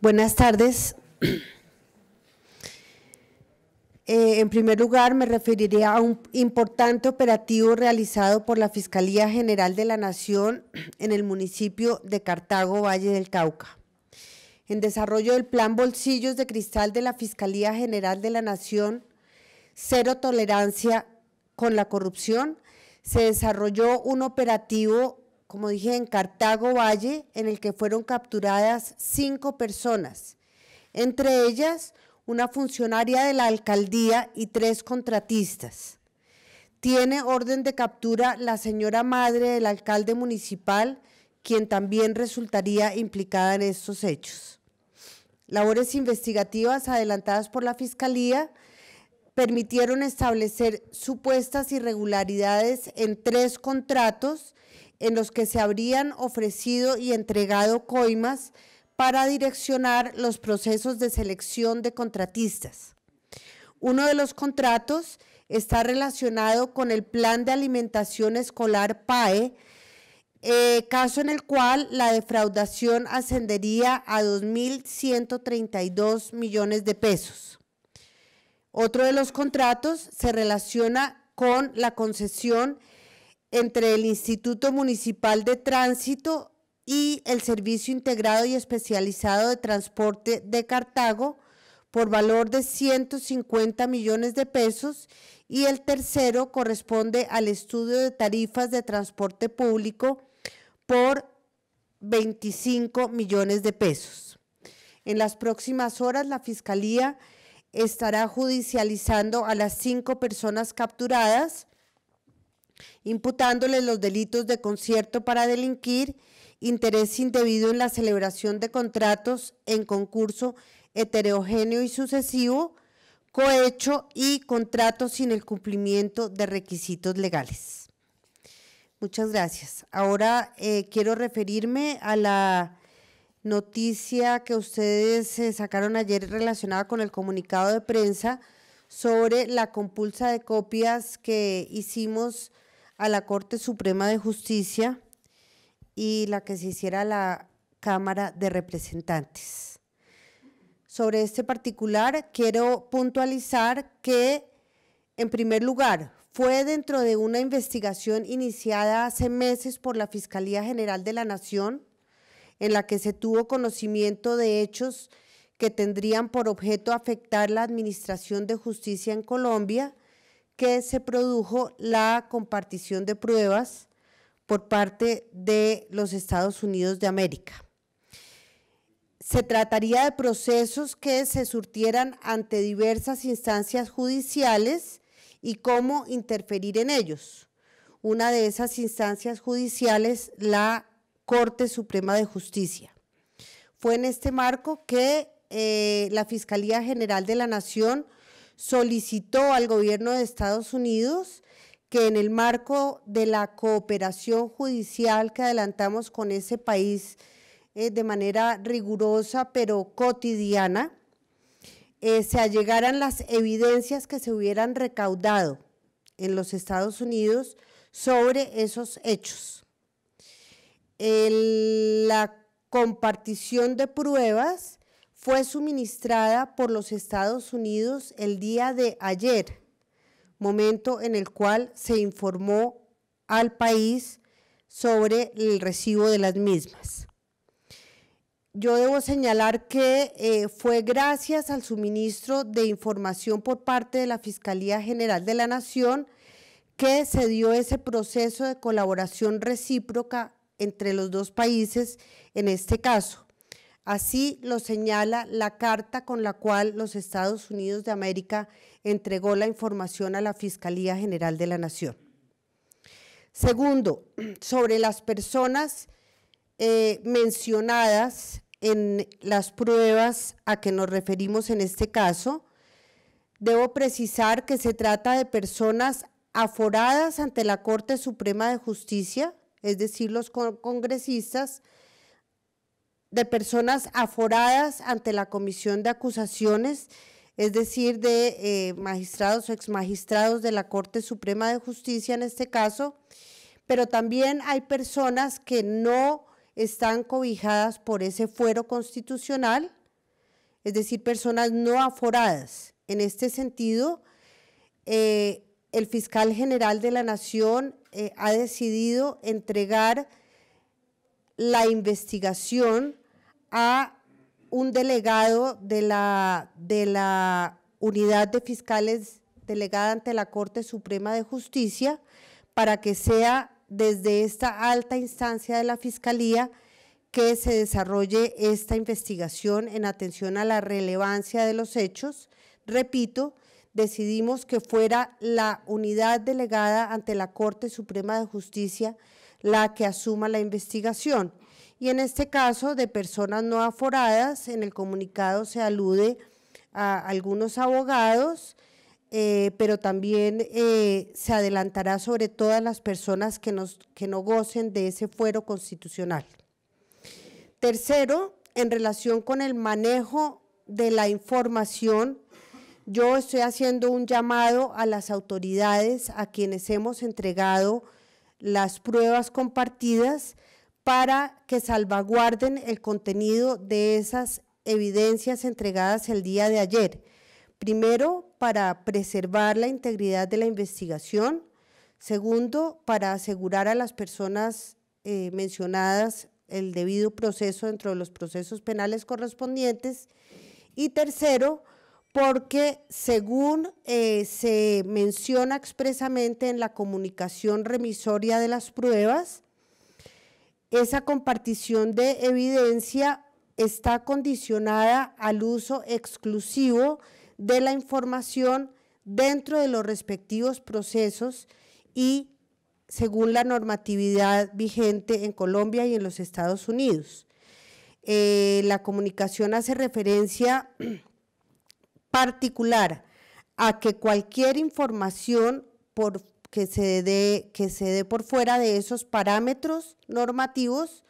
Buenas tardes. Eh, en primer lugar, me referiré a un importante operativo realizado por la Fiscalía General de la Nación en el municipio de Cartago, Valle del Cauca. En desarrollo del Plan Bolsillos de Cristal de la Fiscalía General de la Nación, Cero Tolerancia con la Corrupción, se desarrolló un operativo como dije, en Cartago Valle, en el que fueron capturadas cinco personas, entre ellas una funcionaria de la alcaldía y tres contratistas. Tiene orden de captura la señora madre del alcalde municipal, quien también resultaría implicada en estos hechos. Labores investigativas adelantadas por la Fiscalía permitieron establecer supuestas irregularidades en tres contratos en los que se habrían ofrecido y entregado coimas para direccionar los procesos de selección de contratistas. Uno de los contratos está relacionado con el Plan de Alimentación Escolar PAE, eh, caso en el cual la defraudación ascendería a 2.132 millones de pesos. Otro de los contratos se relaciona con la concesión entre el Instituto Municipal de Tránsito y el Servicio Integrado y Especializado de Transporte de Cartago por valor de 150 millones de pesos y el tercero corresponde al estudio de tarifas de transporte público por 25 millones de pesos. En las próximas horas la Fiscalía estará judicializando a las cinco personas capturadas imputándoles los delitos de concierto para delinquir, interés indebido en la celebración de contratos en concurso heterogéneo y sucesivo, cohecho y contratos sin el cumplimiento de requisitos legales. Muchas gracias. Ahora eh, quiero referirme a la noticia que ustedes eh, sacaron ayer relacionada con el comunicado de prensa sobre la compulsa de copias que hicimos a la Corte Suprema de Justicia y la que se hiciera la Cámara de Representantes. Sobre este particular quiero puntualizar que, en primer lugar, fue dentro de una investigación iniciada hace meses por la Fiscalía General de la Nación, en la que se tuvo conocimiento de hechos que tendrían por objeto afectar la administración de justicia en Colombia, que se produjo la compartición de pruebas por parte de los Estados Unidos de América. Se trataría de procesos que se surtieran ante diversas instancias judiciales y cómo interferir en ellos. Una de esas instancias judiciales, la Corte Suprema de Justicia. Fue en este marco que eh, la Fiscalía General de la Nación solicitó al gobierno de Estados Unidos que en el marco de la cooperación judicial que adelantamos con ese país eh, de manera rigurosa pero cotidiana, eh, se allegaran las evidencias que se hubieran recaudado en los Estados Unidos sobre esos hechos. la compartición de pruebas fue suministrada por los Estados Unidos el día de ayer, momento en el cual se informó al país sobre el recibo de las mismas. Yo debo señalar que eh, fue gracias al suministro de información por parte de la Fiscalía General de la Nación que se dio ese proceso de colaboración recíproca entre los dos países en este caso. Así lo señala la carta con la cual los Estados Unidos de América entregó la información a la Fiscalía General de la Nación. Segundo, sobre las personas eh, mencionadas en las pruebas a que nos referimos en este caso, debo precisar que se trata de personas aforadas ante la Corte Suprema de Justicia, es decir, los congresistas, de personas aforadas ante la comisión de acusaciones, es decir, de eh, magistrados o exmagistrados de la Corte Suprema de Justicia en este caso, pero también hay personas que no están cobijadas por ese fuero constitucional, es decir, personas no aforadas. En este sentido, eh, el fiscal general de la Nación eh, ha decidido entregar la investigación a un delegado de la, unidad de fiscales delegada ante la Corte Suprema de Justicia para que sea desde esta alta instancia de la Fiscalía que se desarrolle esta investigación en atención a la relevancia de los hechos. Repito, decidimos que fuera la unidad delegada ante la Corte Suprema de Justicia la que asuma la investigación. Y en este caso de personas no aforadas, en el comunicado se alude a algunos abogados, eh, pero también eh, se adelantará sobre todas las personas que, que no gocen de ese fuero constitucional. Tercero, en relación con el manejo de la información, yo estoy haciendo un llamado a las autoridades a quienes hemos entregado las pruebas compartidas para que salvaguarden el contenido de esas evidencias entregadas el día de ayer. Primero, para preservar la integridad de la investigación. Segundo, para asegurar a las personas eh, mencionadas el debido proceso dentro de los procesos penales correspondientes. Y tercero, porque según eh, se menciona expresamente en la comunicación remisoria de las pruebas, esa compartición de evidencia está condicionada al uso exclusivo de la información dentro de los respectivos procesos y según la normatividad vigente en Colombia y en los Estados Unidos. Eh, la comunicación hace referencia particular a que cualquier información que, se dé, que se dé por fuera de esos parámetros normativos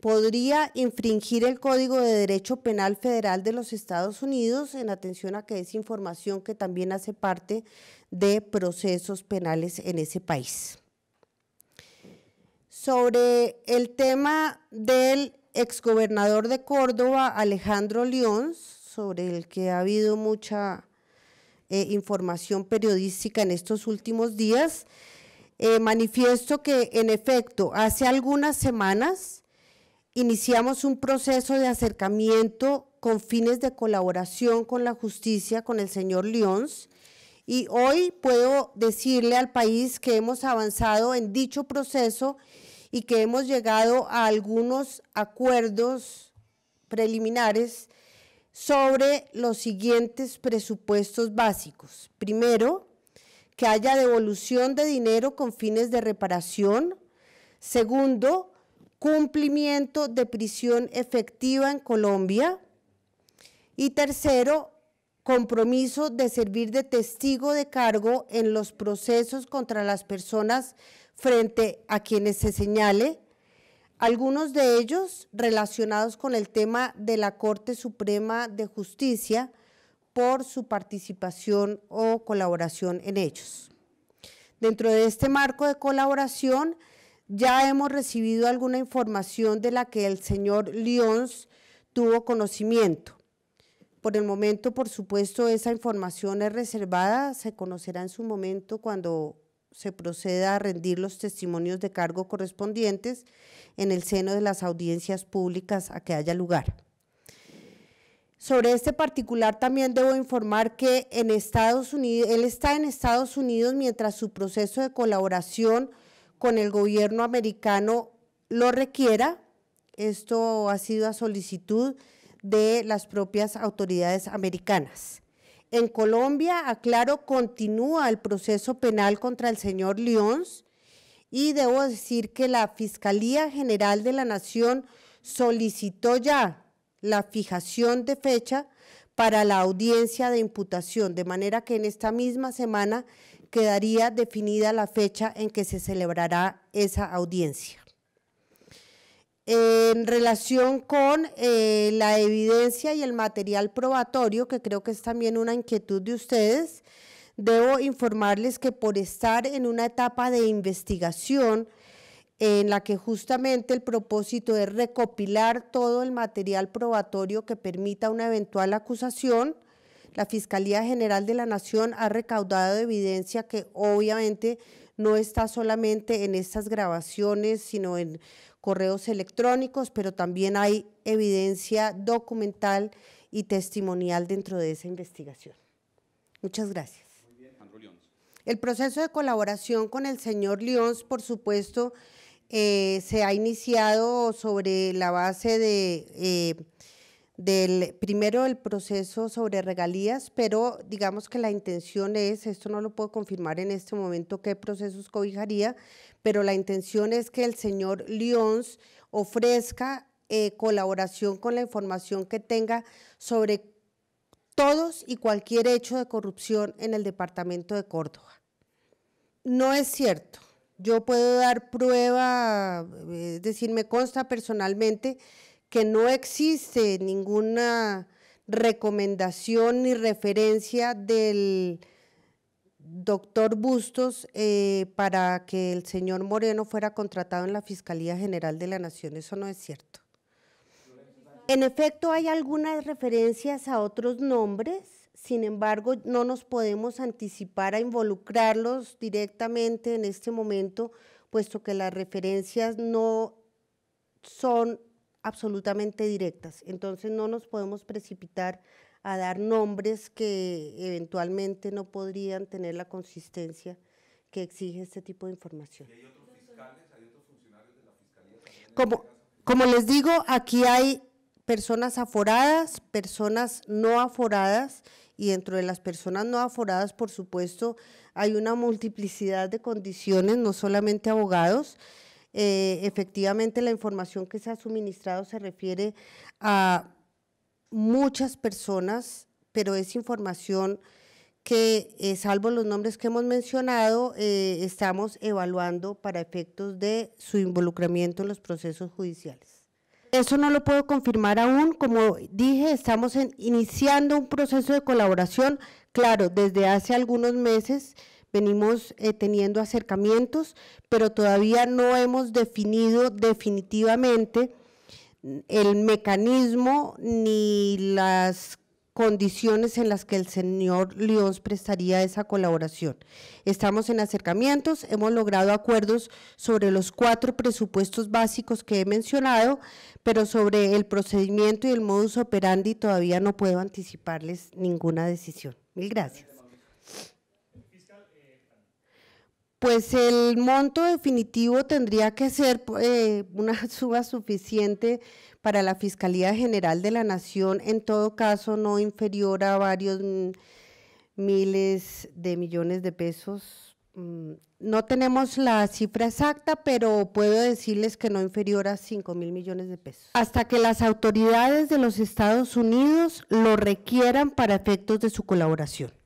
podría infringir el Código de Derecho Penal Federal de los Estados Unidos en atención a que es información que también hace parte de procesos penales en ese país. Sobre el tema del exgobernador de Córdoba, Alejandro Lyons, sobre el que ha habido mucha eh, información periodística en estos últimos días, eh, manifiesto que en efecto hace algunas semanas iniciamos un proceso de acercamiento con fines de colaboración con la justicia, con el señor Lyons, y hoy puedo decirle al país que hemos avanzado en dicho proceso y que hemos llegado a algunos acuerdos preliminares sobre los siguientes presupuestos básicos. Primero, que haya devolución de dinero con fines de reparación. Segundo, cumplimiento de prisión efectiva en Colombia. Y tercero, compromiso de servir de testigo de cargo en los procesos contra las personas frente a quienes se señale algunos de ellos relacionados con el tema de la Corte Suprema de Justicia por su participación o colaboración en ellos. Dentro de este marco de colaboración, ya hemos recibido alguna información de la que el señor Lyons tuvo conocimiento. Por el momento, por supuesto, esa información es reservada, se conocerá en su momento cuando se proceda a rendir los testimonios de cargo correspondientes en el seno de las audiencias públicas a que haya lugar. Sobre este particular también debo informar que en él está en Estados Unidos mientras su proceso de colaboración con el gobierno americano lo requiera. Esto ha sido a solicitud de las propias autoridades americanas. En Colombia, aclaro, continúa el proceso penal contra el señor Lyons y debo decir que la Fiscalía General de la Nación solicitó ya la fijación de fecha para la audiencia de imputación, de manera que en esta misma semana quedaría definida la fecha en que se celebrará esa audiencia en relación con eh, la evidencia y el material probatorio, que creo que es también una inquietud de ustedes, debo informarles que por estar en una etapa de investigación, en la que justamente el propósito es recopilar todo el material probatorio que permita una eventual acusación. La Fiscalía General de la Nación ha recaudado evidencia que obviamente no está solamente en estas grabaciones, sino en correos electrónicos, pero también hay evidencia documental y testimonial dentro de esa investigación. Muchas gracias. el proceso de colaboración con el señor Lyons, por supuesto, eh, se ha iniciado sobre la base de... Eh, del primero el proceso sobre regalías, pero digamos que la intención es, esto no lo puedo confirmar en este momento qué procesos cobijaría, pero la intención es que el señor Lyons ofrezca eh, colaboración con la información que tenga sobre todos y cualquier hecho de corrupción en el departamento de Córdoba. No es cierto. Yo puedo dar prueba, eh, es decir, me consta personalmente que no existe ninguna recomendación ni referencia del doctor Bustos eh, para que el señor Moreno fuera contratado en la Fiscalía General de la Nación. Eso no es cierto. En efecto, hay algunas referencias a otros nombres, sin embargo, no nos podemos anticipar a involucrarlos directamente en este momento, puesto que las referencias no son absolutamente directas. Entonces no nos podemos precipitar a dar nombres que eventualmente no podrían tener la consistencia que exige este tipo de información. ¿Y hay otros fiscales, hay otros funcionarios de la fiscalía? Este como, como les digo, aquí hay personas aforadas, personas no aforadas y dentro de las personas no aforadas, por supuesto, hay una multiplicidad de condiciones, no solamente abogados. Eh, efectivamente, la información que se ha suministrado se refiere a muchas personas, pero es información que, eh, salvo los nombres que hemos mencionado, eh, estamos evaluando para efectos de su involucramiento en los procesos judiciales. Eso no lo puedo confirmar aún, como dije, estamos iniciando un proceso de colaboración, claro, desde hace algunos meses, venimos eh, teniendo acercamientos, pero todavía no hemos definido definitivamente el mecanismo ni las condiciones en las que el señor León prestaría esa colaboración. Estamos en acercamientos, hemos logrado acuerdos sobre los cuatro presupuestos básicos que he mencionado, pero sobre el procedimiento y el modus operandi todavía no puedo anticiparles ninguna decisión. Mil gracias pues el monto definitivo tendría que ser eh, una suma suficiente para la Fiscalía General de la Nación, en todo caso no inferior a varios miles de millones de pesos. Mm, no tenemos la cifra exacta, pero puedo decirles que no inferior a 5 mil millones de pesos. Hasta que las autoridades de los Estados Unidos lo requieran para efectos de su colaboración.